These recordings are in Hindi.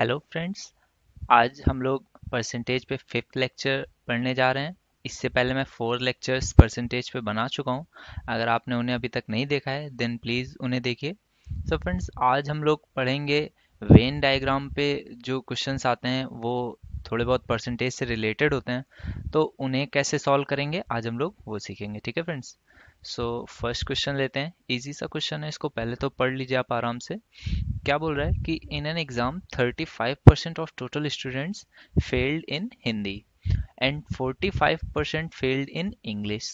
हेलो फ्रेंड्स आज हम लोग परसेंटेज पे फिफ्थ लेक्चर पढ़ने जा रहे हैं इससे पहले मैं फोर लेक्चर्स परसेंटेज पे बना चुका हूँ अगर आपने उन्हें अभी तक नहीं देखा है देन प्लीज़ उन्हें देखिए सो फ्रेंड्स आज हम लोग पढ़ेंगे वेन डायग्राम पे जो क्वेश्चन आते हैं वो थोड़े बहुत परसेंटेज से रिलेटेड होते हैं तो उन्हें कैसे सॉल्व करेंगे आज हम लोग वो सीखेंगे ठीक है फ्रेंड्स सो फर्स्ट क्वेश्चन लेते हैं इजी सा क्वेश्चन है इसको पहले तो पढ़ लीजिए आप आराम से क्या बोल रहा है कि in an exam 35 percent of total students failed in Hindi and 45 percent failed in English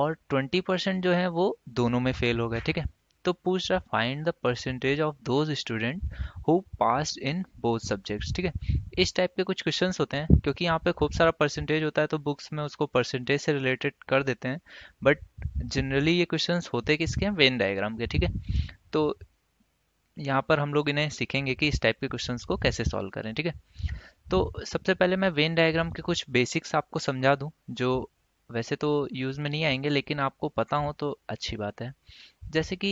और 20 परसेंट जो है वो दोनों में फेल हो गए ठीक है तो पूछ रहा find the percentage of those student who pass in both subjects ठीक है इस टाइप के कुछ क्वेश्चंस होते हैं क्योंकि यहाँ पे खूब सारा परसेंटेज होता है तो बुक्स में उसको परसेंटेज से रिलेटेड कर देते हैं बट जनरली ये क्वेश्चंस होते किसके हैं वेन डायग्राम के ठीक है तो यहाँ पर हम लोग इन्हें सीखेंगे कि इस टाइप के क्वेश्चन को कैसे सॉल्व करें ठीक है तो सबसे पहले मैं वेन डायग्राम के कुछ बेसिक्स आपको समझा दूँ जो वैसे तो यूज़ में नहीं आएंगे लेकिन आपको पता हो तो अच्छी बात है जैसे कि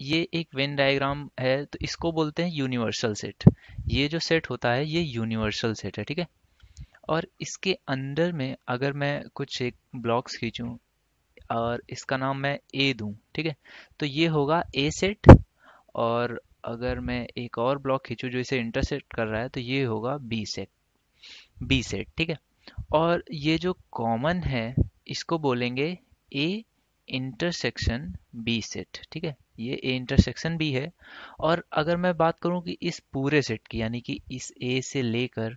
ये एक वेन डायग्राम है तो इसको बोलते हैं यूनिवर्सल सेट ये जो सेट होता है ये यूनिवर्सल सेट है ठीक है और इसके अंदर में अगर मैं कुछ एक ब्लॉक्स खींचूँ और इसका नाम मैं ए दूँ ठीक है तो ये होगा ए सेट और अगर मैं एक और ब्लॉक खींचूँ जो इसे इंटरसेक्ट कर रहा है तो ये होगा बी सेट बी सेट ठीक है और ये जो कॉमन है इसको बोलेंगे ए इंटरसेक्शन बी सेट ठीक है ये ए इंटरसेक्शन बी है और अगर मैं बात करूं कि इस पूरे सेट की यानी कि इस ए से लेकर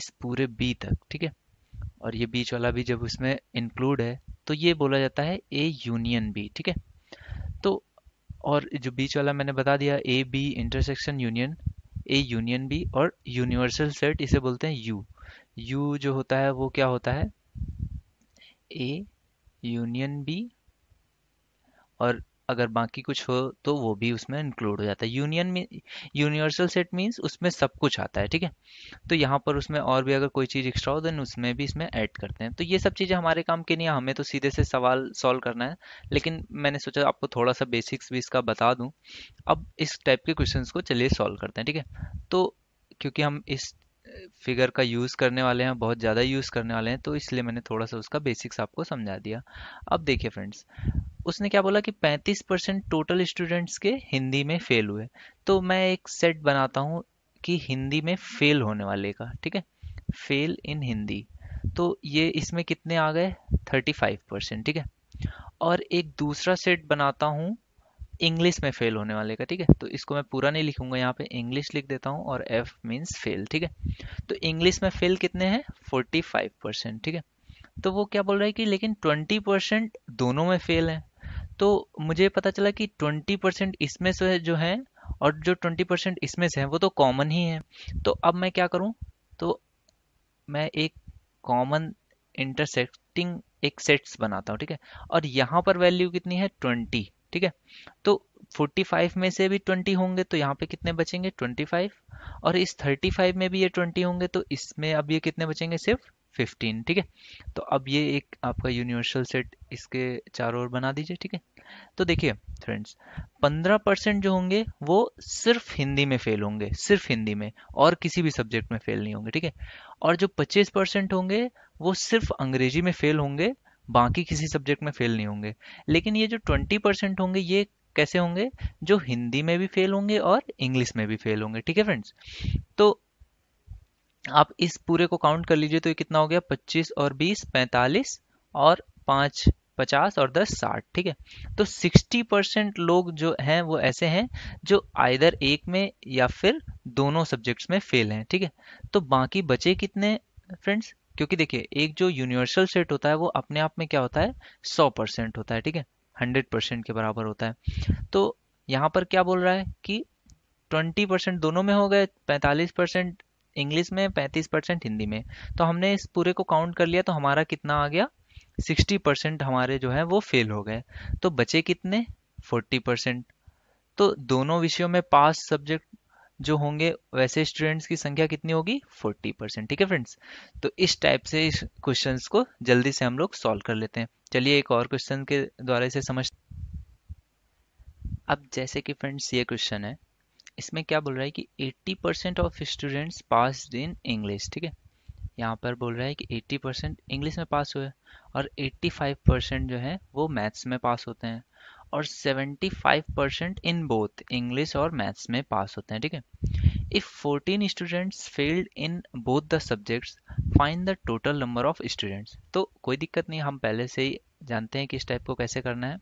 इस पूरे बी तक ठीक है और ये बीच वाला भी जब उसमें इंक्लूड है तो ये बोला जाता है ए यूनियन बी ठीक है तो और जो बीच वाला मैंने बता दिया A B intersection union A union B और यूनिवर्सल सेट इसे बोलते हैं यू यू जो होता है वो क्या होता है ए यूनियन बी और अगर बाकी कुछ हो तो वो भी उसमें इंक्लूड हो जाता है यूनियन में यूनिवर्सल सेट मीन्स उसमें सब कुछ आता है ठीक है तो यहाँ पर उसमें और भी अगर कोई चीज़ एक्स्ट्रा हो देन उसमें भी इसमें ऐड करते हैं तो ये सब चीज़ें हमारे काम के नहीं हमें तो सीधे से सवाल सॉल्व करना है लेकिन मैंने सोचा आपको थोड़ा सा बेसिक्स भी इसका बता दूँ अब इस टाइप के क्वेश्चन को चलिए सॉल्व करते हैं ठीक है तो क्योंकि हम इस फिगर का यूज़ करने वाले हैं बहुत ज़्यादा यूज़ करने वाले हैं तो इसलिए मैंने थोड़ा सा उसका बेसिक्स आपको समझा दिया अब देखिए फ्रेंड्स उसने क्या बोला कि 35 परसेंट टोटल स्टूडेंट्स के हिंदी में फेल हुए तो मैं एक सेट बनाता हूँ कि हिंदी में फेल होने वाले का ठीक है फेल इन हिंदी तो ये इसमें कितने आ गए 35 परसेंट ठीक है और एक दूसरा सेट बनाता हूँ इंग्लिश में फेल होने वाले का ठीक है तो इसको मैं पूरा नहीं लिखूंगा यहाँ पे इंग्लिश लिख देता हूँ और एफ मीन्स फेल ठीक है तो इंग्लिश में फेल कितने हैं फाइव परसेंट ठीक है तो वो क्या बोल रहा है कि लेकिन ट्वेंटी परसेंट दोनों में फेल है तो मुझे पता चला कि ट्वेंटी परसेंट इसमें से जो है और जो ट्वेंटी परसेंट इसमें से है वो तो कॉमन ही है तो अब मैं क्या करूँ तो मैं एक कॉमन इंटरसेक्टिंग एक सेट्स बनाता हूँ ठीक है और यहाँ पर वैल्यू कितनी है ट्वेंटी ठीक है तो 45 में से भी 20 होंगे तो यहाँ पे कितने बचेंगे 25 और इस 35 में भी ये 20 होंगे तो इसमें अब ये कितने बचेंगे सिर्फ 15 ठीक है तो अब ये एक आपका यूनिवर्सल सेट इसके चारों ओर बना दीजिए ठीक है तो देखिए फ्रेंड्स 15 परसेंट जो होंगे वो सिर्फ हिंदी में फेल होंगे सिर्फ हिंदी में और किसी भी सब्जेक्ट में फेल नहीं होंगे ठीक है और जो 25 परसेंट होंगे वो सिर्फ अंग्रेजी में फेल होंगे बाकी किसी सब्जेक्ट में फेल नहीं होंगे लेकिन ये जो ट्वेंटी परसेंट होंगे ये कैसे होंगे जो हिंदी में भी फेल होंगे और इंग्लिश में भी फेल होंगे ठीक है फ्रेंड्स तो आप इस पूरे को काउंट कर लीजिए तो ये कितना हो गया पच्चीस और बीस पैंतालीस और पाँच पचास और दस साठ ठीक है तो सिक्सटी परसेंट लोग जो हैं वो ऐसे हैं जो आइधर एक में या फिर दोनों सब्जेक्ट्स में फेल हैं ठीक है तो बाकी बचे कितने फ्रेंड्स क्योंकि देखिए एक जो यूनिवर्सल सेट होता है वो अपने आप में क्या होता है सौ परसेंट होता है ठीक है हंड्रेड परसेंट के बराबर होता है तो यहाँ पर क्या बोल रहा है कि ट्वेंटी परसेंट दोनों में हो गए पैंतालीस परसेंट इंग्लिश में पैंतीस परसेंट हिंदी में तो हमने इस पूरे को काउंट कर लिया तो हमारा कितना आ गया सिक्सटी परसेंट हमारे जो है वो फेल हो गए तो बचे कितने फोर्टी परसेंट तो दोनों विषयों में पास सब्जेक्ट जो होंगे वैसे स्टूडेंट्स की संख्या कितनी होगी 40 परसेंट ठीक है फ्रेंड्स तो इस टाइप से इस क्वेश्चन को जल्दी से हम लोग सॉल्व कर लेते हैं चलिए एक और क्वेश्चन के द्वारा इसे समझ अब जैसे कि फ्रेंड्स ये क्वेश्चन है इसमें क्या बोल रहा है कि 80 percent of students pass in English ठीक है यहाँ पर बोल रहा है कि 80 परसेंट इंग्लिश में पास हुए और 85 परसेंट जो है वो मैथ्स में पास होते हैं और 75 परसेंट इन बोथ इंग्लिश और मैथ्स में पास होते हैं ठीक है if 14 students failed in both the subjects find the total number of students तो कोई दिक्कत नहीं हम पहले से ही जानते हैं कि इस टाइप को कैसे करना है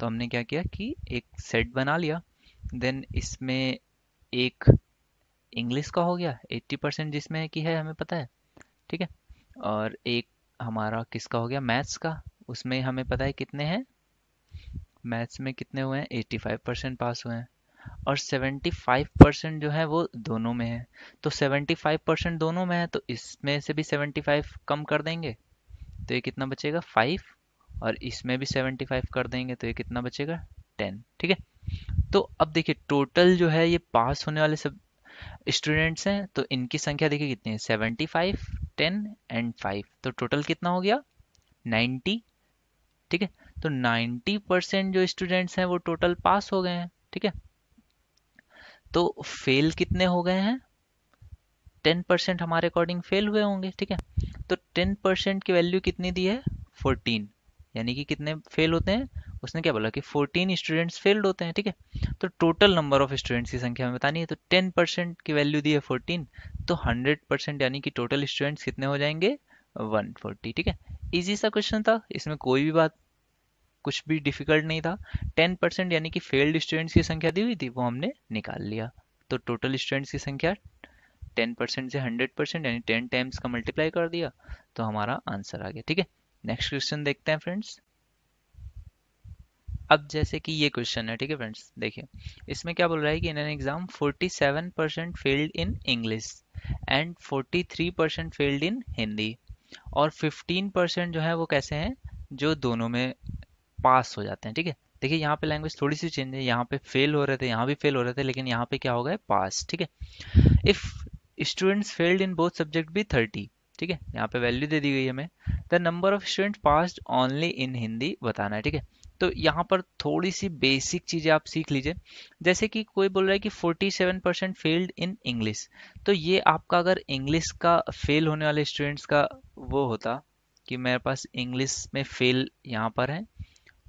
तो हमने क्या किया कि एक सेट बना लिया देन इसमें एक इंग्लिश का हो गया 80 परसेंट जिसमें है कि है हमें पता है ठीक है और एक हमारा किसका हो गया मैथ्स का उसमें हमें पता है कितने हैं मैथ्स में कितने हुए हैं 85 परसेंट पास हुए हैं और 75 परसेंट जो है वो दोनों में है तो 75 परसेंट दोनों में है तो इसमें से भी 75 कम कर देंगे तो ये कितना बचेगा 5 और इसमें भी 75 कर देंगे तो ये कितना बचेगा 10 ठीक है तो अब देखिए टोटल जो है ये पास होने वाले सब स्टूडेंट्स हैं तो इनकी संख्या देखिए कितनी है 75, 10 एंड 5 तो टोटल कितना हो गया 90 ठीक है तो 90 परसेंट जो स्टूडेंट्स हैं वो टोटल पास हो गए हैं ठीक है तो फेल कितने हो गए हैं 10 परसेंट हमारे अकॉर्डिंग फेल हुए होंगे ठीक है तो 10 परसेंट की वैल्यू कितनी दी है 14 यानी कि कितने फेल होते हैं उसने क्या बोला कि 14 स्टूडेंट्स फेल्ड होते हैं ठीक है तो टोटल नंबर ऑफ स्टूडेंट्स की संख्या में बतानी है तो 10 परसेंट की वैल्यू दी है 14 तो 100 परसेंट यानी कि टोटल स्टूडेंट्स कितने हो जाएंगे 140 ठीक है इजी सा क्वेश्चन था इसमें कोई भी बात कुछ भी डिफिकल्ट नहीं था टेन परसेंट यानी कि फेल्ड स्टूडेंट्स की संख्या दी हुई थी वो हमने निकाल लिया तो टोटल स्टूडेंट्स की संख्या टेन परसेंट से हंड्रेड परसेंट यानी टेन टाइम्स का मल्टीप्लाई कर दिया तो हमारा आंसर आ गया ठीक है नेक्स्ट क्वेश्चन देखते हैं फ्रेंड्स अब जैसे कि ये क्वेश्चन है ठीक है फ्रेंड्स देखिए इसमें क्या बोल रहा है कि in an exam 47 percent failed in English and 43 percent failed in Hindi और 15 परसेंट जो है वो कैसे हैं जो दोनों में पास हो जाते हैं ठीक है देखिए यहाँ पे लैंग्वेज थोड़ी सी चेंज है यहाँ पे फेल हो रहे थे यहाँ भी फेल हो रहे थे लेकिन यहाँ पे क्या हो गए पास ठीक है if students failed in both subject भी थर्टी ठीक है यहाँ पे वैल्यू दे दी गई हमें the number of student pass only in Hindi बताना है ठीक है तो यहाँ पर थोड़ी सी बेसिक चीज़ें आप सीख लीजिए जैसे कि कोई बोल रहा है कि 47 परसेंट फेल्ड इन इंग्लिश तो ये आपका अगर इंग्लिश का फेल होने वाले स्टूडेंट्स का वो होता कि मेरे पास इंग्लिश में फेल यहाँ पर है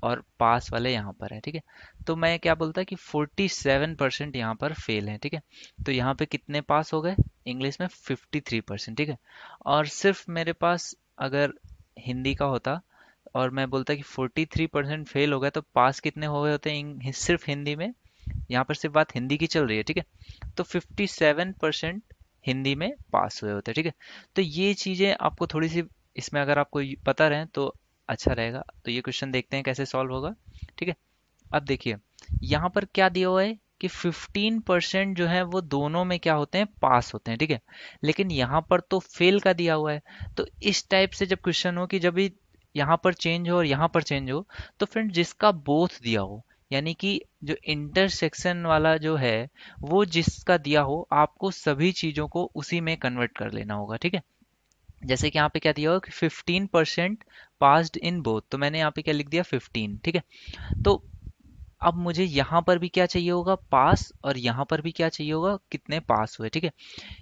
और पास वाले यहाँ पर है ठीक है तो मैं क्या बोलता कि कि 47 परसेंट यहाँ पर फेल है ठीक है तो यहाँ पे कितने पास हो गए इंग्लिश में 53 परसेंट ठीक है और सिर्फ मेरे पास अगर हिंदी का होता और मैं बोलता कि 43 परसेंट फेल हो गए तो पास कितने हो गए होते हैं सिर्फ हिंदी में यहाँ पर सिर्फ बात हिंदी की चल रही है ठीक है तो सेवन परसेंट हिंदी में पास हुए होते हैं ठीक है तो ये चीज़ें आपको थोड़ी सी इसमें अगर आपको पता रहे तो अच्छा रहेगा तो ये क्वेश्चन देखते हैं कैसे सॉल्व होगा ठीक है अब देखिए यहाँ पर क्या दिया हुआ है कि 15 परसेंट जो है वो दोनों में क्या होते हैं पास होते हैं ठीक है लेकिन यहाँ पर तो फेल का दिया हुआ है तो इस टाइप से जब क्वेश्चन हो कि जब भी यहाँ पर चेंज हो और यहाँ पर चेंज हो तो फ्रेंड जिसका बोथ दिया हो यानी कि जो इंटरसेक्शन वाला जो है वो जिसका दिया हो आपको सभी चीज़ों को उसी में कन्वर्ट कर लेना होगा ठीक है जैसे कि यहाँ पे क्या दिया हो कि fifteen percent passed in both तो मैंने यहाँ पे क्या लिख दिया फिफ्टीन ठीक है तो अब मुझे यहाँ पर भी क्या चाहिए होगा पास और यहाँ पर भी क्या चाहिए होगा कितने पास हुए ठीक है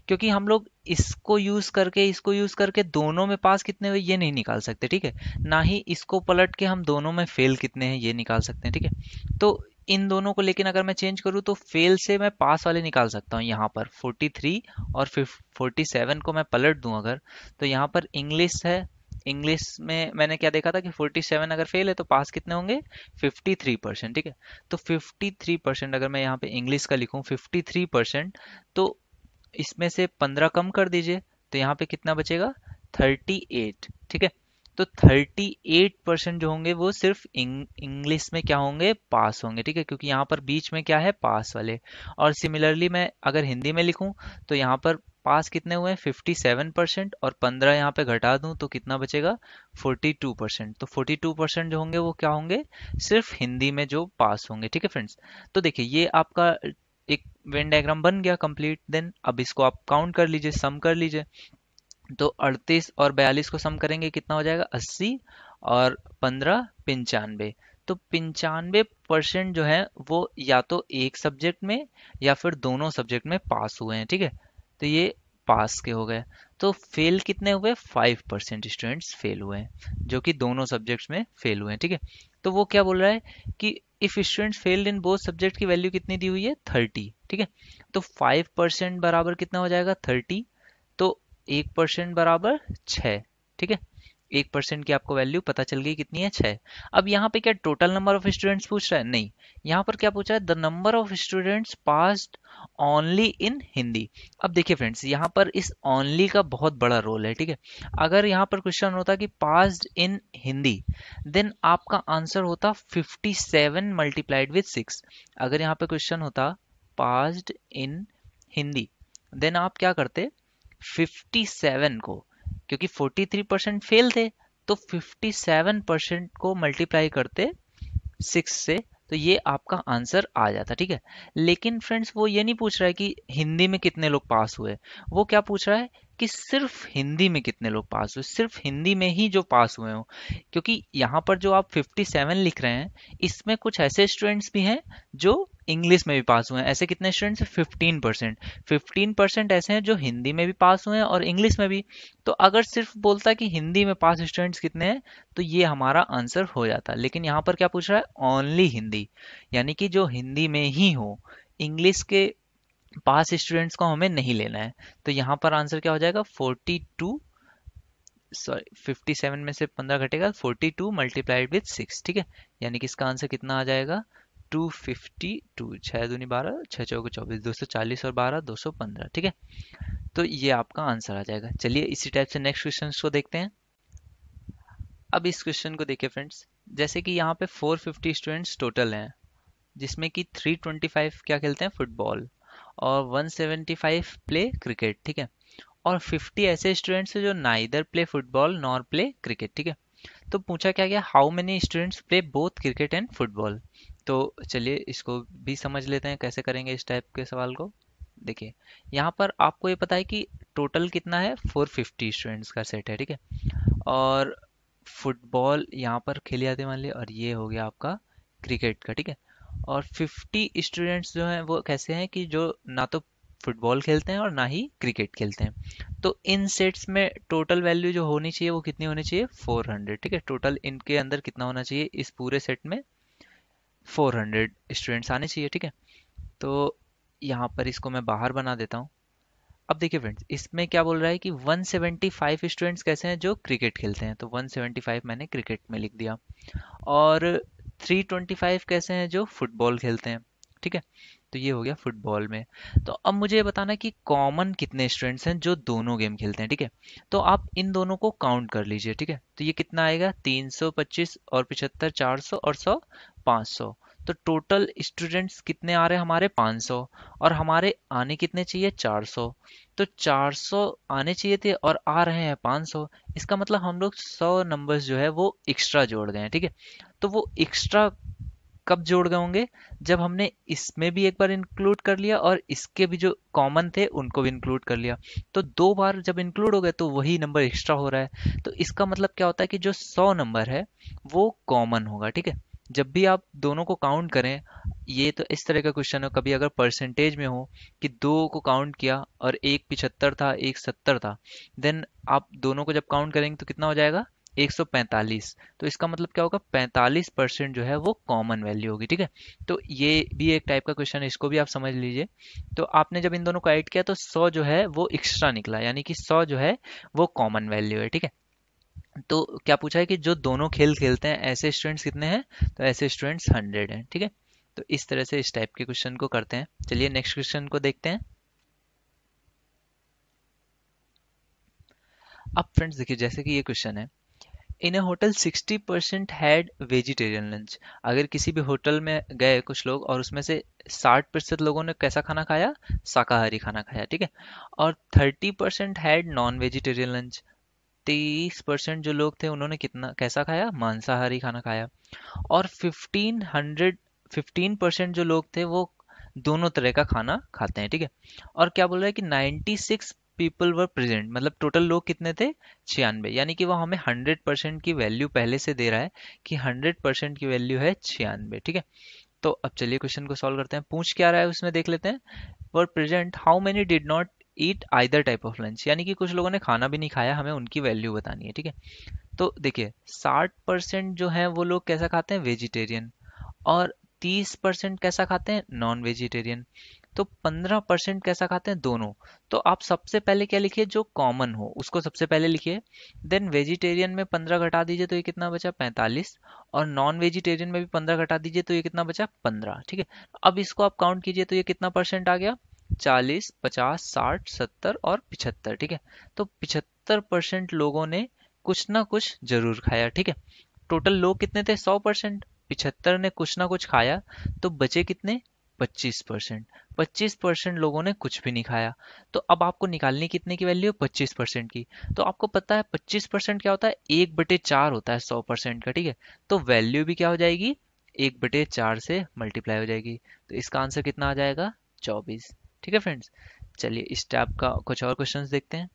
क्योंकि हम लोग इसको यूज करके इसको यूज करके दोनों में पास कितने हुए ये नहीं निकाल सकते ठीक है ना ही इसको पलट के हम दोनों में फेल कितने हैं ये निकाल सकते हैं ठीक है तो इन दोनों को लेकिन अगर मैं चेंज करूँ तो फेल से मैं पास वाले निकाल सकता हूँ यहाँ पर फोर्टी और फिफ को मैं पलट दूँ अगर तो यहाँ पर इंग्लिश है इंग्लिश में मैंने क्या देखा था कि 47 अगर फेल है तो पास कितने होंगे 53 परसेंट ठीक है तो 53 परसेंट अगर मैं यहाँ पे इंग्लिश का लिखूँ 53 परसेंट तो इसमें से 15 कम कर दीजिए तो यहाँ पे कितना बचेगा 38 ठीक है तो 38 परसेंट जो होंगे वो सिर्फ इंग्लिश में क्या होंगे पास होंगे ठीक है क्योंकि यहाँ पर बीच में क्या है पास वाले और सिमिलरली मैं अगर हिंदी में लिखूँ तो यहाँ पर पास कितने हुए हैं 57 परसेंट और 15 यहाँ पे घटा दूं तो कितना बचेगा 42 परसेंट तो 42 परसेंट जो होंगे वो क्या होंगे सिर्फ हिंदी में जो पास होंगे ठीक है फ्रेंड्स तो देखिए ये आपका एक वेन डायग्राम बन गया कंप्लीट देन अब इसको आप काउंट कर लीजिए सम कर लीजिए तो 38 और 42 को सम करेंगे कितना हो जाएगा 80 और 15 पंचानवे तो पंचानवे परसेंट जो है वो या तो एक सब्जेक्ट में या फिर दोनों सब्जेक्ट में पास हुए हैं ठीक है तो ये पास के हो गए तो फेल कितने हुए फाइव परसेंट स्टूडेंट्स फेल हुए हैं जो कि दोनों सब्जेक्ट्स में फेल हुए हैं ठीक है तो वो क्या बोल रहा है कि if student failed in both subject की वैल्यू कितनी दी हुई है थर्टी ठीक है तो फाइव परसेंट बराबर कितना हो जाएगा थर्टी तो एक परसेंट बराबर छ ठीक है एक परसेंट की आपको वैल्यू पता चल गई कितनी है छः अब यहाँ पे क्या टोटल नंबर ऑफ स्टूडेंट्स पूछ रहा है नहीं यहाँ पर क्या पूछा है the number of students passed only in Hindi अब देखिए फ्रेंड्स यहाँ पर इस ओनली का बहुत बड़ा रोल है ठीक है अगर यहाँ पर क्वेश्चन होता कि पास्ड इन हिंदी देन आपका आंसर होता fifty seven multiplied with six अगर यहाँ पर क्वेश्चन होता पास्ड इन हिंदी देन आप क्या करते 57 को क्योंकि 43 परसेंट फेल थे तो 57 परसेंट को मल्टीप्लाई करते सिक्स से तो ये आपका आंसर आ जाता ठीक है लेकिन फ्रेंड्स वो ये नहीं पूछ रहा है कि हिंदी में कितने लोग पास हुए वो क्या पूछ रहा है कि सिर्फ हिंदी में कितने लोग पास हुए सिर्फ हिंदी में ही जो पास हुए हों क्योंकि यहाँ पर जो आप 57 लिख रहे हैं इसमें कुछ ऐसे स्टूडेंट्स भी हैं जो इंग्लिश में भी पास हुए हैं ऐसे कितने students fifteen percent fifteen percent ऐसे हैं जो हिंदी में भी पास हुए हैं और इंग्लिश में भी तो अगर सिर्फ बोलता कि हिंदी में पास स्टूडेंट्स कितने हैं तो ये हमारा आंसर हो जाता लेकिन यहाँ पर क्या पूछ रहा है ओनली हिंदी यानी कि जो हिंदी में ही हो इंग्लिश के पास स्टूडेंट्स को हमें नहीं लेना है तो यहाँ पर आंसर क्या हो जाएगा forty two sorry fifty seven में से पंद्रह घटेगा forty two multiplied with six ठीक है यानी कि इसका आंसर कितना आ जाएगा टू फिफ्टी टू छः दूनी बारह छः चौक चौबीस दो सौ चालीस और बारह दो सौ पंद्रह ठीक है तो ये आपका आंसर आ जाएगा चलिए इसी टाइप से नेक्स्ट क्वेश्चन को देखते हैं अब इस क्वेश्चन को देखिए फ्रेंड्स जैसे कि यहाँ पे 450 स्टूडेंट्स टोटल हैं जिसमें कि 325 क्या खेलते हैं फुटबॉल और 175 प्ले क्रिकेट ठीक है और 50 ऐसे स्टूडेंट्स हैं जो ना इधर play football nor play cricket ठीक है तो पूछा क्या गया how many students play both cricket and football तो चलिए इसको भी समझ लेते हैं कैसे करेंगे इस टाइप के सवाल को देखिए यहाँ पर आपको ये पता है कि टोटल कितना है 450 स्टूडेंट्स का सेट है ठीक है और फुटबॉल यहाँ पर खेली जाती है मान ली और ये हो गया आपका क्रिकेट का ठीक है और 50 स्टूडेंट्स जो हैं वो कैसे हैं कि जो ना तो फुटबॉल खेलते हैं और ना ही क्रिकेट खेलते हैं तो इन सेट्स में टोटल वैल्यू जो होनी चाहिए वो कितनी होनी चाहिए 400 ठीक है टोटल इनके अंदर कितना होना चाहिए इस पूरे सेट में 400 स्टूडेंट्स आने चाहिए ठीक है तो यहाँ पर इसको मैं बाहर बना देता हूँ अब देखिए फ्रेंड्स इसमें क्या बोल रहा है कि 175 स्टूडेंट्स कैसे हैं जो क्रिकेट खेलते हैं तो 175 मैंने क्रिकेट में लिख दिया और 325 कैसे हैं जो फुटबॉल खेलते हैं ठीक है तो ये हो गया फुटबॉल में तो अब मुझे ये बताना कि कॉमन कितने स्टूडेंट्स हैं जो दोनों गेम खेलते हैं ठीक है तो आप इन दोनों को काउंट कर लीजिए ठीक है तो ये कितना आएगा 325 और चार 400 और 100 500 तो टोटल स्टूडेंट्स कितने आ रहे हैं हमारे 500 और हमारे आने कितने चाहिए 400 तो 400 आने चाहिए थे और आ रहे हैं 500 इसका मतलब हम लोग 100 नंबर्स जो है वो एक्स्ट्रा जोड़ गए हैं ठीक है तो वो एक्स्ट्रा कब जोड़ गए होंगे जब हमने इसमें भी एक बार इंक्लूड कर लिया और इसके भी जो कॉमन थे उनको भी इंक्लूड कर लिया तो दो बार जब इंक्लूड हो गए तो वही नंबर एक्स्ट्रा हो रहा है तो इसका मतलब क्या होता है कि जो सौ नंबर है वो कॉमन होगा ठीक है जब भी आप दोनों को काउंट करें ये तो इस तरह का क्वेश्चन हो कभी अगर परसेंटेज में हो कि दो को काउंट किया और एक पिछहत्तर था एक सत्तर था देन आप दोनों को जब काउंट करेंगे तो कितना हो जाएगा 145 तो इसका मतलब क्या होगा 45 परसेंट जो है वो कॉमन वैल्यू होगी ठीक है तो ये भी एक टाइप का क्वेश्चन है इसको भी आप समझ लीजिए तो आपने जब इन दोनों को ऐड किया तो 100 जो है वो एक्स्ट्रा निकला यानी कि 100 जो है वो कॉमन वैल्यू है ठीक है तो क्या पूछा है कि जो दोनों खेल खेलते हैं ऐसे स्टूडेंट्स कितने हैं तो ऐसे स्टूडेंट्स हंड्रेड हैं ठीक है तो इस तरह से इस टाइप के क्वेश्चन को करते हैं चलिए नेक्स्ट क्वेश्चन को देखते हैं अब फ्रेंड्स देखिए जैसे कि ये क्वेश्चन है in a hotel sixty percent had vegetarian lunch अगर किसी भी होटल में गए कुछ लोग और उसमें से साठ प्रतिशत लोगों ने कैसा खाना खाया शाकाहारी खाना खाया ठीक है और thirty percent had non vegetarian lunch तीस परसेंट जो लोग थे उन्होंने कितना कैसा खाया मांसाहारी खाना खाया और फिफ्टीन हंड्रेड फिफ्टीन परसेंट जो लोग थे वो दोनों तरह का खाना खाते हैं ठीक है और क्या बोल रहा है कि सिक्स पीपल वर प्रेजेंट मतलब टोटल लोग कितने थे छियानवे यानी कि वो हमें हंड्रेड परसेंट की वैल्यू पहले से दे रहा है कि हंड्रेड परसेंट की वैल्यू है छियानवे ठीक है तो अब चलिए क्वेश्चन को सॉल्व करते हैं पूछ क्या रहा है उसमें देख लेते हैं were present how many did not eat either type of lunch यानी कि कुछ लोगों ने खाना भी नहीं खाया हमें उनकी वैल्यू बतानी है ठीक है तो देखिए साठ परसेंट जो है वो लोग कैसा खाते हैं वेजिटेरियन और तीस परसेंट कैसा खाते हैं नॉन वेजिटेरियन तो 15 परसेंट कैसा खाते हैं दोनों तो आप सबसे पहले क्या लिखिए जो कॉमन हो उसको सबसे पहले लिखिए देन वेजिटेरियन में 15 घटा दीजिए तो ये कितना बचा 45 और नॉन वेजिटेरियन में भी 15 घटा दीजिए तो ये कितना बचा 15 ठीक है अब इसको आप काउंट कीजिए तो ये कितना परसेंट आ गया चालीस पचास साठ सत्तर और पिछहत्तर ठीक है तो पिछहत्तर परसेंट लोगों ने कुछ ना कुछ जरूर खाया ठीक है टोटल लोग कितने थे सौ परसेंट पिछहत्तर ने कुछ ना कुछ खाया तो बचे कितने पच्चीस परसेंट पच्चीस परसेंट लोगों ने कुछ भी नहीं खाया तो अब आपको निकालनी कितने की वैल्यू है पच्चीस परसेंट की तो आपको पता है पच्चीस परसेंट क्या होता है एक बटे चार होता है सौ परसेंट का ठीक है तो वैल्यू भी क्या हो जाएगी एक बटे चार से मल्टीप्लाई हो जाएगी तो इसका आंसर कितना आ जाएगा चौबीस ठीक है फ्रेंड्स चलिए इस टाइप का कुछ और क्वेश्चन देखते हैं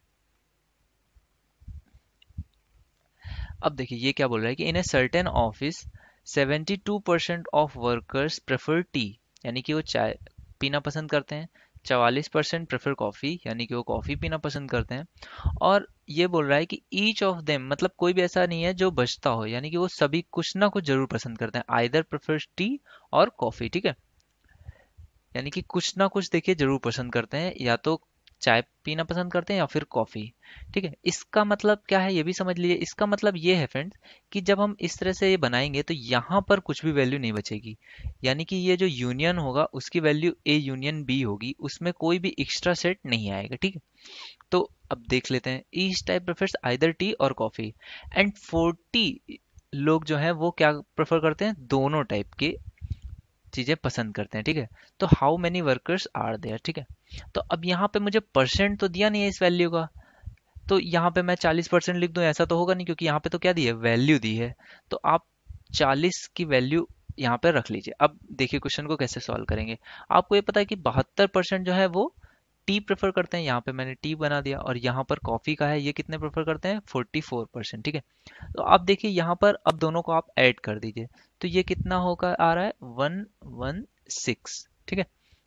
अब देखिए ये क्या बोल रहा है कि in a certain office 72% of workers prefer tea यानी कि वो चाय पीना पसंद करते हैं चवालीस परसेंट प्रेफर कॉफ़ी यानी कि वो कॉफ़ी पीना पसंद करते हैं और ये बोल रहा है कि ईच ऑफ देम मतलब कोई भी ऐसा नहीं है जो बचता हो यानी कि वो सभी कुछ ना कुछ जरूर पसंद करते हैं आइदर प्रेफर टी और कॉफ़ी ठीक है यानी कि कुछ ना कुछ देखिए जरूर पसंद करते हैं या तो चाय पीना पसंद करते हैं या फिर कॉफ़ी ठीक है इसका मतलब क्या है ये भी समझ लीजिए इसका मतलब ये है फ्रेंड्स कि जब हम इस तरह से ये बनाएंगे तो यहाँ पर कुछ भी वैल्यू नहीं बचेगी यानी कि ये जो यूनियन होगा उसकी वैल्यू ए यूनियन बी होगी उसमें कोई भी एक्स्ट्रा सेट नहीं आएगा ठीक है तो अब देख लेते हैं each type prefers either tea और कॉफ़ी एंड फोर्टी लोग जो हैं वो क्या प्रेफर करते हैं दोनों टाइप के चीज़ें पसंद करते हैं ठीक है तो how many workers are there ठीक है तो अब यहाँ पे मुझे परसेंट तो दिया नहीं है इस वैल्यू का तो यहाँ पे मैं 40 परसेंट लिख दूँ ऐसा तो होगा नहीं क्योंकि यहाँ पे तो क्या दी है वैल्यू दी है तो आप 40 की वैल्यू यहाँ पे रख लीजिए अब देखिए क्वेश्चन को कैसे सॉल्व करेंगे आपको ये पता है कि बहत्तर परसेंट जो है वो टी प्रेफर करते हैं यहाँ पे मैंने टी बना दिया और यहाँ पर कॉफ़ी का है ये कितने प्रेफर करते हैं 44 परसेंट ठीक है तो आप देखिए यहाँ पर अब दोनों को आप ऐड कर दीजिए तो ये कितना होकर आ रहा है वन वन सिक्स ठीक है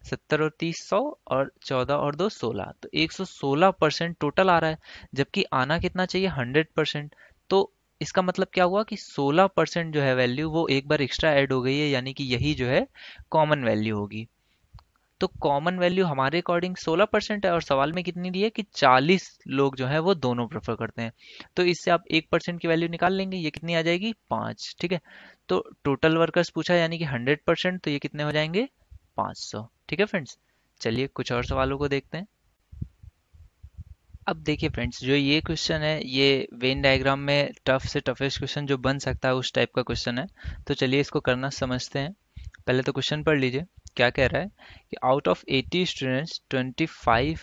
सत्तर और तीस सौ और चौदह और दो सोलह तो एक सौ सोलह परसेंट टोटल आ रहा है जबकि आना कितना चाहिए हंड्रेड परसेंट तो इसका मतलब क्या हुआ कि 16 परसेंट जो है वैल्यू वो एक बार एक्स्ट्रा ऐड हो गई है यानी कि यही जो है कॉमन वैल्यू होगी तो कॉमन वैल्यू हमारे अकॉर्डिंग 16 परसेंट है और सवाल में कितनी दी है कि 40 लोग जो है वो दोनों प्रेफर करते हैं तो इससे आप एक परसेंट की वैल्यू निकाल लेंगे ये कितनी आ जाएगी पांच ठीक है तो टोटल वर्कर्स पूछा यानी कि हंड्रेड परसेंट तो ये कितने हो जाएंगे सौ ठीक है फ्रेंड्स चलिए कुछ और सवालों को देखते हैं अब देखिए फ्रेंड्स जो ये क्वेश्चन है ये वेन डायग्राम में टफ से टफेस्ट क्वेश्चन जो बन सकता है उस टाइप का क्वेश्चन है तो चलिए इसको करना समझते हैं पहले तो क्वेश्चन पढ़ लीजिए क्या कह रहा है कि out of 80 students 25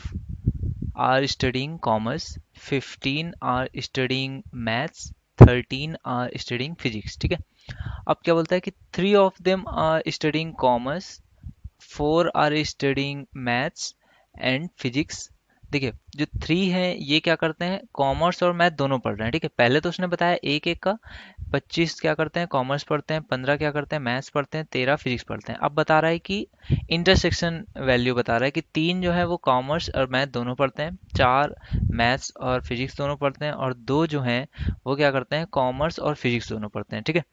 are studying commerce 15 are studying maths 13 are studying physics ठीक है अब क्या बोलता है कि three of them are studying commerce four are studying maths and physics देखिए जो थ्री है ये क्या करते हैं कॉमर्स और मैथ दोनों पढ़ रहे हैं ठीक है पहले तो उसने बताया एक एक का पच्चीस क्या करते हैं कॉमर्स पढ़ते हैं पंद्रह क्या करते हैं मैथ्स पढ़ते हैं तेरह फिजिक्स पढ़ते हैं अब बता रहा है कि इंटरसेक्शन वैल्यू बता रहा है कि तीन जो है वो कॉमर्स और मैथ दोनों पढ़ते हैं चार मैथ्स और फिजिक्स दोनों पढ़ते हैं और दो जो हैं वो क्या करते हैं कॉमर्स और फिजिक्स दोनों पढ़ते हैं ठीक है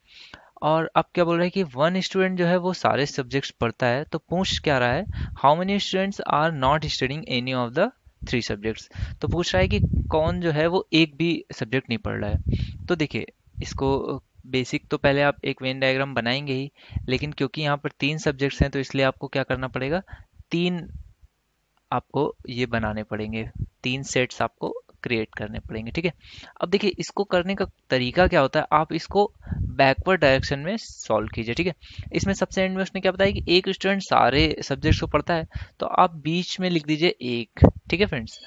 और अब क्या बोल रहा है कि वन स्टूडेंट जो है वो सारे सब्जेक्ट्स पढ़ता है तो पूछ क्या रहा है how many students are not studying any of the three subjects तो पूछ रहा है कि कौन जो है वो एक भी सब्जेक्ट नहीं पढ़ रहा है तो देखिए इसको बेसिक तो पहले आप एक वेन डायग्राम बनाएंगे ही लेकिन क्योंकि यहाँ पर तीन सब्जेक्ट्स हैं तो इसलिए आपको क्या करना पड़ेगा तीन आपको ये बनाने पड़ेंगे तीन सेट्स आपको क्रिएट करने पड़ेंगे ठीक है अब देखिए इसको करने का तरीका क्या होता है आप इसको बैकवर्ड डायरेक्शन में सॉल्व कीजिए ठीक है इसमें सबसे एंड में उसने क्या बताया कि एक स्टूडेंट सारे सब्जेक्ट्स को पढ़ता है तो आप बीच में लिख दीजिए एक ठीक है फ्रेंड्स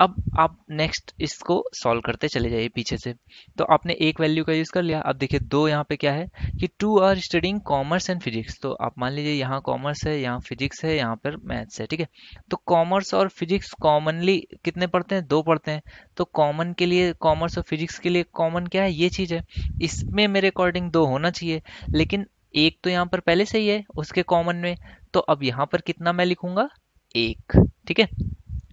अब आप नेक्स्ट इसको सॉल्व करते चले जाइए पीछे से तो आपने एक वैल्यू का यूज़ कर लिया अब देखिए दो यहाँ पे क्या है कि two are studying commerce and physics तो आप मान लीजिए यहाँ कॉमर्स है यहाँ फिजिक्स है यहाँ पर मैथ्स है ठीक है तो कॉमर्स और फिजिक्स कॉमनली कितने पढ़ते हैं दो पढ़ते हैं तो कॉमन के लिए कॉमर्स और फिजिक्स के लिए कॉमन क्या है ये चीज़ है इसमें मेरे अकॉर्डिंग दो होना चाहिए लेकिन एक तो यहाँ पर पहले से ही है उसके कॉमन में तो अब यहाँ पर कितना मैं लिखूंगा एक ठीक है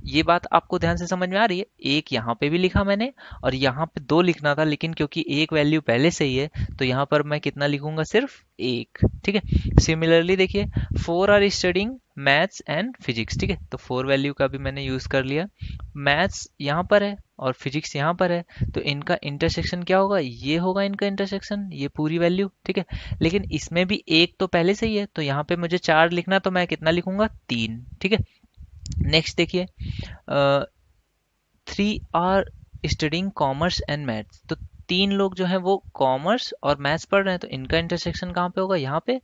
ये बात आपको ध्यान से समझ में आ रही है एक यहाँ पे भी लिखा मैंने और यहाँ पे दो लिखना था लेकिन क्योंकि एक वैल्यू पहले से ही है तो यहाँ पर मैं कितना लिखूंगा सिर्फ एक ठीक है सिमिलरली देखिए four are studying maths and physics ठीक है तो फोर वैल्यू का भी मैंने यूज़ कर लिया मैथ्स यहाँ पर है और फिजिक्स यहाँ पर है तो इनका इंटरसेक्शन क्या होगा ये होगा इनका इंटरसेक्शन ये पूरी वैल्यू ठीक है लेकिन इसमें भी एक तो पहले से ही है तो यहाँ पे मुझे चार लिखना तो मैं कितना लिखूंगा तीन ठीक है नेक्स्ट देखिए three are studying commerce and maths तो तीन लोग जो हैं वो कॉमर्स और मैथ्स पढ़ रहे हैं तो इनका इंटरसेक्शन कहाँ पे होगा यहाँ पे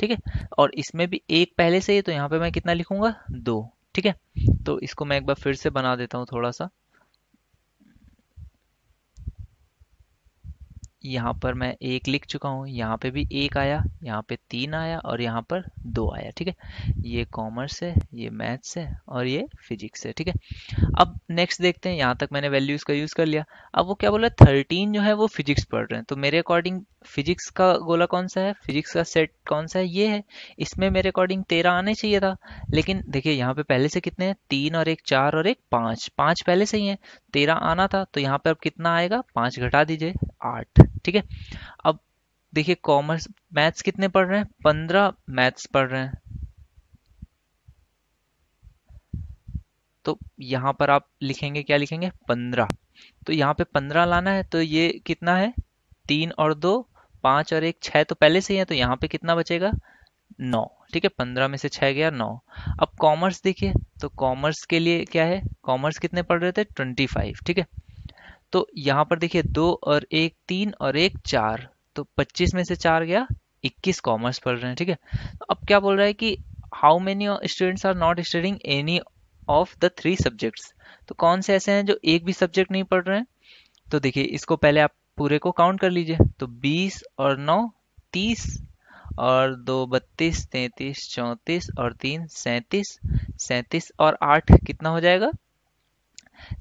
ठीक है और इसमें भी एक पहले से ही तो यहाँ पे मैं कितना लिखूंगा दो ठीक है तो इसको मैं एक बार फिर से बना देता हूँ थोड़ा सा यहाँ पर मैं एक लिख चुका हूँ यहाँ पे भी एक आया यहाँ पे तीन आया और यहाँ पर दो आया ठीक है ये कॉमर्स है ये मैथ्स है और ये फिजिक्स है ठीक है अब नेक्स्ट देखते हैं यहाँ तक मैंने वैल्यूज का यूज़ कर लिया अब वो क्या बोला थर्टीन जो है वो फिजिक्स पढ़ रहे हैं तो मेरे अकॉर्डिंग फिजिक्स का गोला कौन सा है फिजिक्स का सेट कौन सा है ये है इसमें मेरे अकॉर्डिंग तेरह आने चाहिए था लेकिन देखिए यहाँ पे पहले से कितने हैं तीन और एक चार और एक पाँच पाँच पहले से ही हैं तेरह आना था तो यहाँ पे अब कितना आएगा पाँच घटा दीजिए आठ ठीक है अब देखिए कॉमर्स मैथ्स कितने पढ़ रहे हैं पंद्रह मैथ्स पढ़ रहे हैं तो यहाँ पर आप लिखेंगे क्या लिखेंगे पंद्रह तो यहाँ पे पंद्रह लाना है तो ये कितना है तीन और दो पाँच और एक छह तो पहले से ही है तो यहाँ पे कितना बचेगा नौ ठीक है पंद्रह में से छह गया नौ अब कॉमर्स देखिए तो कॉमर्स के लिए क्या है कॉमर्स कितने पढ़ रहे थे ट्वेंटी फाइव ठीक है तो यहाँ पर देखिए दो और एक तीन और एक चार तो पच्चीस में से चार गया इक्कीस कॉमर्स पढ़ रहे हैं ठीक है तो अब क्या बोल रहा है कि how many students are not studying any of the three subjects तो कौन से ऐसे हैं जो एक भी सब्जेक्ट नहीं पढ़ रहे हैं तो देखिए इसको पहले आप पूरे को काउंट कर लीजिए तो 20 और 9 30 और दो बत्तीस तैतीस चौंतीस और तीन सैंतीस सैंतीस और आठ कितना हो जाएगा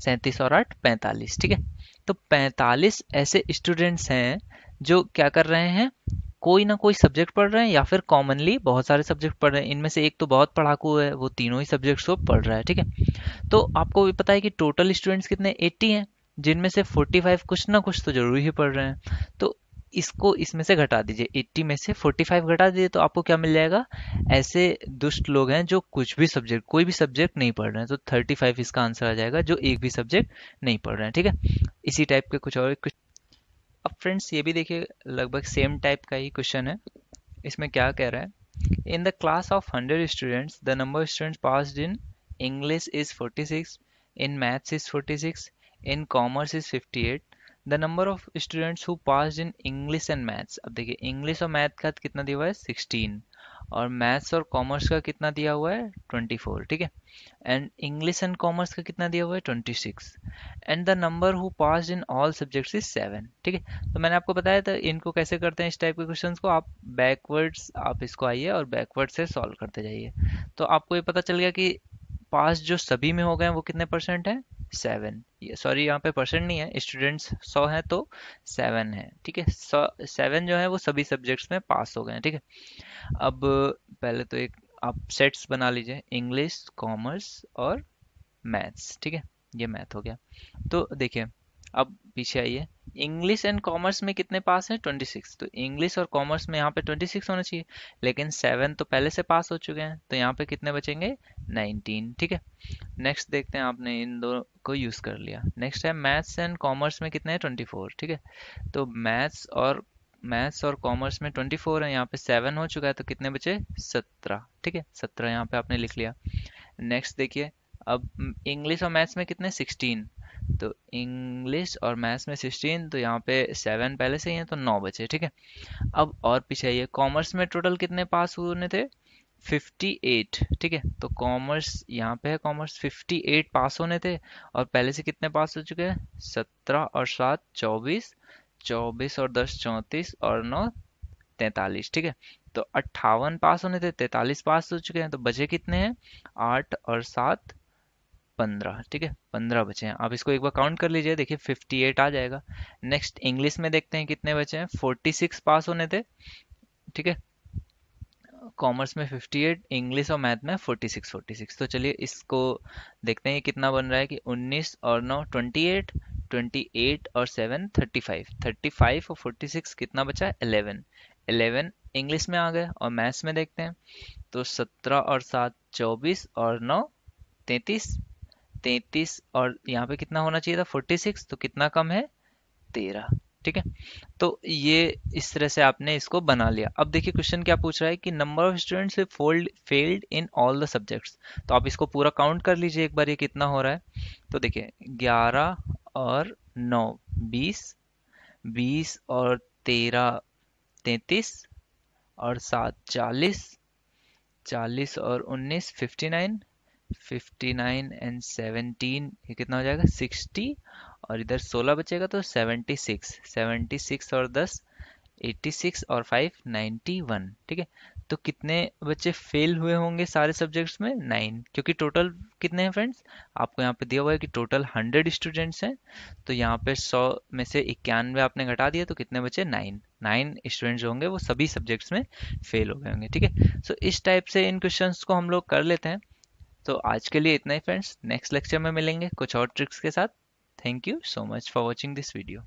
सैंतीस और आठ पैंतालीस ठीक है तो पैंतालीस ऐसे स्टूडेंट्स हैं जो क्या कर रहे हैं कोई ना कोई सब्जेक्ट पढ़ रहे हैं या फिर कॉमनली बहुत सारे सब्जेक्ट पढ़ रहे हैं इनमें से एक तो बहुत पढ़ाकू है वो तीनों ही सब्जेक्ट्स को पढ़ रहा है ठीक है तो आपको भी पता है कि टोटल स्टूडेंट्स कितने 80 हैं जिनमें से 45 कुछ ना कुछ तो जरूरी ही पढ़ रहे हैं तो इसको इसमें से घटा दीजिए 80 में से 45 घटा दीजिए तो आपको क्या मिल जाएगा ऐसे दुष्ट लोग हैं जो कुछ भी सब्जेक्ट कोई भी सब्जेक्ट नहीं पढ़ रहे हैं तो 35 इसका आंसर आ जाएगा जो एक भी सब्जेक्ट नहीं पढ़ रहे हैं ठीक है इसी टाइप के कुछ और कुछ अब फ्रेंड्स ये भी देखिए लगभग सेम टाइप का ही क्वेश्चन है इसमें क्या कह रहा है in the class of hundred students the number of students pass in English is forty six in maths is forty six commerce is fifty 58 the number of students who pass in English and maths अब देखिए इंग्लिश और मैथ का कितना दिया हुआ है 16 और मैथ्स और कॉमर्स का कितना दिया हुआ है 24 ठीक है एंड इंग्लिश एंड कॉमर्स का कितना दिया हुआ है 26 and the number who pass in all subjects is seven ठीक है तो मैंने आपको बताया था इनको कैसे करते हैं इस टाइप के क्वेश्चन को आप बैकवर्ड्स आप इसको आइए और बैकवर्ड से सॉल्व करते जाइए तो आपको ये पता चल गया कि पास जो सभी में हो गए वो कितने परसेंट है सेवन सॉरी यहाँ पे परसेंट नहीं है स्टूडेंट्स सौ हैं तो सेवन है ठीक है सौ सेवन जो है वो सभी सब्जेक्ट्स में पास हो गए हैं ठीक है अब पहले तो एक आप सेट्स बना लीजिए इंग्लिश कॉमर्स और मैथ्स ठीक है ये मैथ हो गया तो देखिए अब पीछे आइए इंग्लिश एंड कॉमर्स में कितने पास हैं 26 तो इंग्लिश और कॉमर्स में यहाँ पे 26 होना चाहिए लेकिन सेवन तो पहले से पास हो चुके हैं तो यहाँ पे कितने बचेंगे 19 ठीक है नेक्स्ट देखते हैं आपने इन दो को यूज़ कर लिया नेक्स्ट है मैथ्स एंड कॉमर्स में कितने हैं 24 ठीक है तो मैथ्स और मैथ्स और कॉमर्स में 24 है यहाँ पे सेवन हो चुका है तो कितने बचे सत्रह ठीक है सत्रह यहाँ पे आपने लिख लिया नेक्स्ट देखिए अब इंग्लिश और मैथ्स में कितने सिक्सटीन तो इंग्लिश और मैथ्स में सिक्सटीन तो यहाँ पे सेवन पहले से ही हैं तो नौ बचे ठीक है अब और पीछे आइए कॉमर्स में टोटल कितने पास होने थे 58 ठीक है तो कॉमर्स यहाँ पे है कॉमर्स 58 पास होने थे और पहले से कितने पास हो चुके हैं 17 और सात 24 24 और 10 चौंतीस और 9 तैंतालीस ठीक है तो अट्ठावन पास होने थे तैतालीस पास हो चुके हैं तो बचे कितने हैं आठ और सात पंद्रह ठीक है पंद्रह बचे हैं आप इसको एक बार काउंट कर लीजिए देखिए फिफ्टी एट आ जाएगा नेक्स्ट इंग्लिश में देखते हैं कितने बचे हैं फोर्टी सिक्स पास होने थे ठीक है कॉमर्स में फिफ्टी एट इंग्लिश और मैथ में फोर्टी सिक्स फोर्टी सिक्स तो चलिए इसको देखते हैं कितना बन रहा है कि उन्नीस और नौ ट्वेंटी एट ट्वेंटी एट और seven thirty five thirty five और फोर्टी सिक्स कितना बचा है एलेवन एलेवन इंग्लिश में आ गए और मैथ्स में देखते हैं तो सत्रह और सात चौबीस और नौ तैतीस तैतीस और यहाँ पे कितना होना चाहिए था फोर्टी सिक्स तो कितना कम है तेरह ठीक है तो ये इस तरह से आपने इसको बना लिया अब देखिए क्वेश्चन क्या पूछ रहा है कि number of students fold failed in all the subjects तो आप इसको पूरा काउंट कर लीजिए एक बार ये कितना हो रहा है तो देखिए ग्यारह और नौ बीस बीस और तेरह तैतीस और सात चालीस चालीस और उन्नीस fifty nine fifty nine and seventeen ये कितना हो जाएगा सिक्सटी और इधर सोलह बचेगा तो 76 सिक्स सेवेंटी सिक्स और दस 86 सिक्स और फाइव 91 वन ठीक है तो कितने बच्चे फेल हुए होंगे सारे सब्जेक्ट्स में नाइन क्योंकि टोटल कितने हैं फ्रेंड्स आपको यहाँ पे दिया हुआ है कि टोटल हंड्रेड स्टूडेंट्स हैं तो यहाँ पे सौ में से इक्यानवे आपने घटा दिया तो कितने बचे नाइन नाइन स्टूडेंट्स होंगे वो सभी सब्जेक्ट्स में फेल हो गए होंगे ठीक है सो इस टाइप से इन क्वेश्चन को हम लोग कर लेते हैं तो आज के लिए इतना ही फ्रेंड्स नेक्स्ट लेक्चर में मिलेंगे कुछ और ट्रिक्स के साथ thank you so much for watching this video